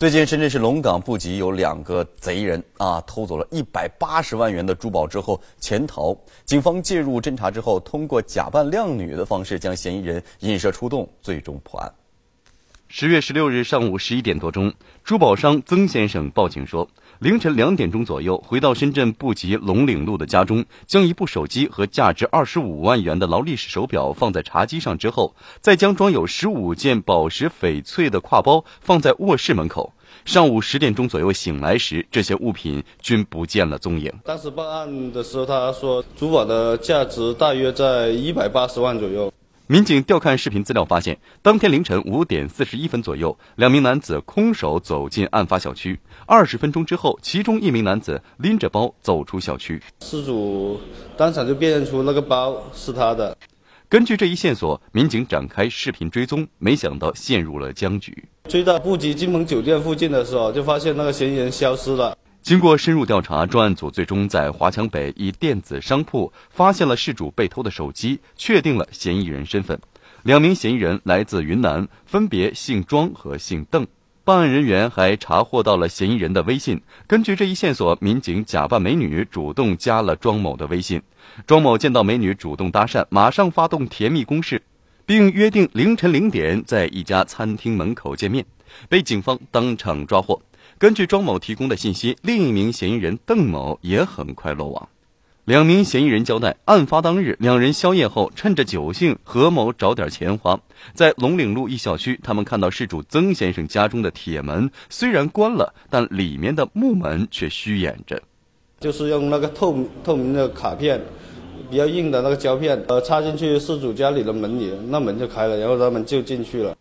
最近，深圳市龙岗布吉有两个贼人啊，偷走了一百八十万元的珠宝之后潜逃。警方介入侦查之后，通过假扮靓女的方式将嫌疑人引蛇出洞，最终破案。十月十六日上午十一点多钟，珠宝商曾先生报警说，凌晨两点钟左右回到深圳布吉龙岭路的家中，将一部手机和价值二十五万元的劳力士手表放在茶几上之后，再将装有十五件宝石翡翠的挎包放在卧室门口。上午十点钟左右醒来时，这些物品均不见了踪影。当时报案的时候，他说珠宝的价值大约在一百八十万左右。民警调看视频资料，发现当天凌晨五点四十一分左右，两名男子空手走进案发小区。二十分钟之后，其中一名男子拎着包走出小区。失主当场就辨认出那个包是他的。根据这一线索，民警展开视频追踪，没想到陷入了僵局。追到布吉金盟酒店附近的时候，就发现那个嫌疑人消失了。经过深入调查，专案组最终在华强北一电子商铺发现了事主被偷的手机，确定了嫌疑人身份。两名嫌疑人来自云南，分别姓庄和姓邓。办案人员还查获到了嫌疑人的微信。根据这一线索，民警假扮美女主动加了庄某的微信。庄某见到美女主动搭讪，马上发动甜蜜攻势，并约定凌晨零点在一家餐厅门口见面，被警方当场抓获。根据庄某提供的信息，另一名嫌疑人邓某也很快落网。两名嫌疑人交代，案发当日，两人宵夜后，趁着酒兴，合谋找点钱花。在龙岭路一小区，他们看到事主曾先生家中的铁门虽然关了，但里面的木门却虚掩着。就是用那个透透明的卡片，比较硬的那个胶片，呃，插进去事主家里的门里，那门就开了，然后他们就进去了。